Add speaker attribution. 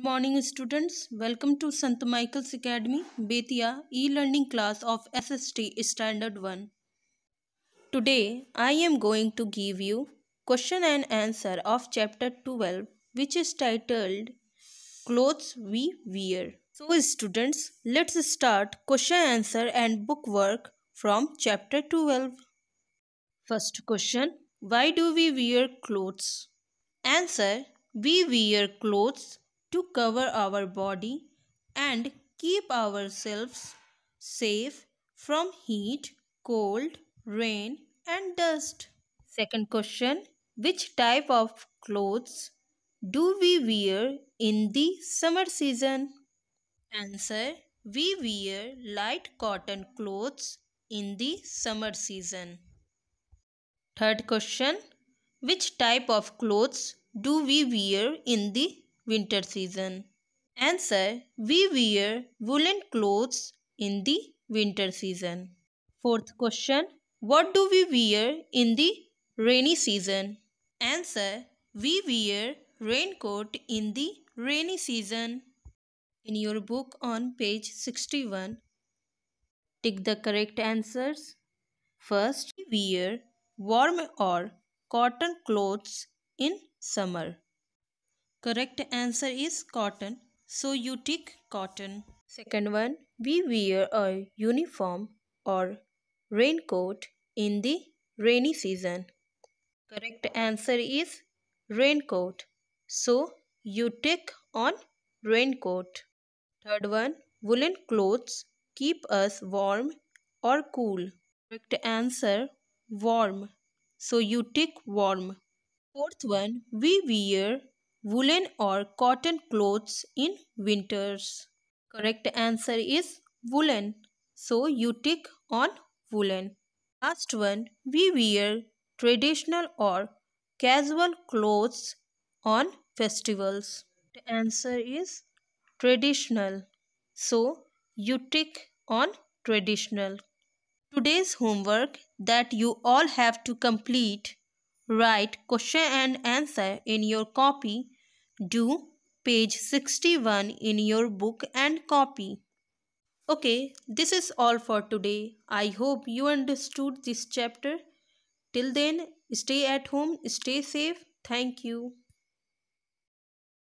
Speaker 1: Good morning students. Welcome to Saint Michael's Academy, Betia e-learning class of SST Standard 1. Today I am going to give you question and answer of chapter 12 which is titled Clothes We Wear. So students, let's start question answer and book work from chapter 12. First question, why do we wear clothes? Answer, we wear clothes to cover our body and keep ourselves safe from heat, cold, rain and dust. Second question, which type of clothes do we wear in the summer season? Answer, we wear light cotton clothes in the summer season. Third question, which type of clothes do we wear in the winter season. Answer We wear woolen clothes in the winter season. Fourth question What do we wear in the rainy season? Answer We wear raincoat in the rainy season. In your book on page 61, tick the correct answers. First, we wear warm or cotton clothes in summer. Correct answer is cotton. So you tick cotton. Second one, we wear a uniform or raincoat in the rainy season. Correct answer is raincoat. So you tick on raincoat. Third one, woolen clothes keep us warm or cool. Correct answer, warm. So you tick warm. Fourth one, we wear woolen or cotton clothes in winters? Correct answer is woolen. So you tick on woolen. Last one, we wear traditional or casual clothes on festivals. The answer is traditional. So you tick on traditional. Today's homework that you all have to complete. Write question and answer in your copy do page 61 in your book and copy. Okay, this is all for today. I hope you understood this chapter. Till then, stay at home, stay safe. Thank you.